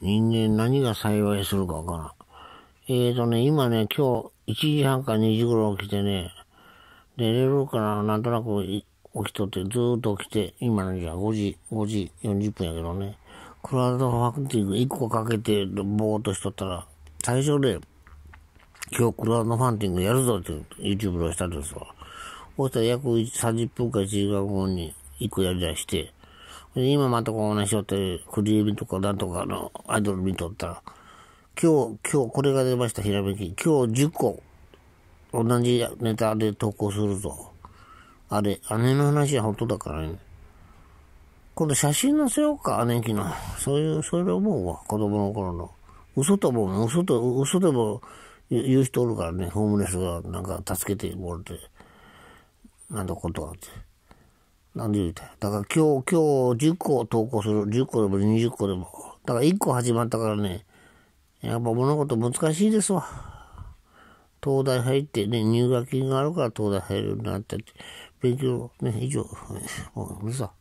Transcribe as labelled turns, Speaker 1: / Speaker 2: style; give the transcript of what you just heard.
Speaker 1: 人間何が幸いするかわからん。えーとね、今ね、今日1時半か2時頃起きてね、で、れるからなんとなく起きとって、ずーっと起きて、今のじゃ5時、5時40分やけどね、クラウドファクティング1個かけてぼーっとしとったら、最初で、今日クラウドファンティングやるぞって YouTube をしたんですわ。そしたら約30分か1時間後に1個やり出して、今またこようってクリエビとかなんとかのアイドル見とったら、今日、今日これが出ました、ひらめき。今日10個、同じネタで投稿するぞ。あれ、姉の話は本当だからね。今度写真載せようか、姉貴の。そういう、それ思うわ、子供の頃の。嘘とも、嘘と、嘘でも言う人おるからね、ホームレスがなんか助けてもらって、なんだことあって。何で言うて。だから今日、今日10個投稿する。10個でも20個でも。だから1個始まったからね、やっぱ物事難しいですわ。東大入ってね、入学金があるから東大入るようになったって。勉強、ね、以上、もう、うるさ。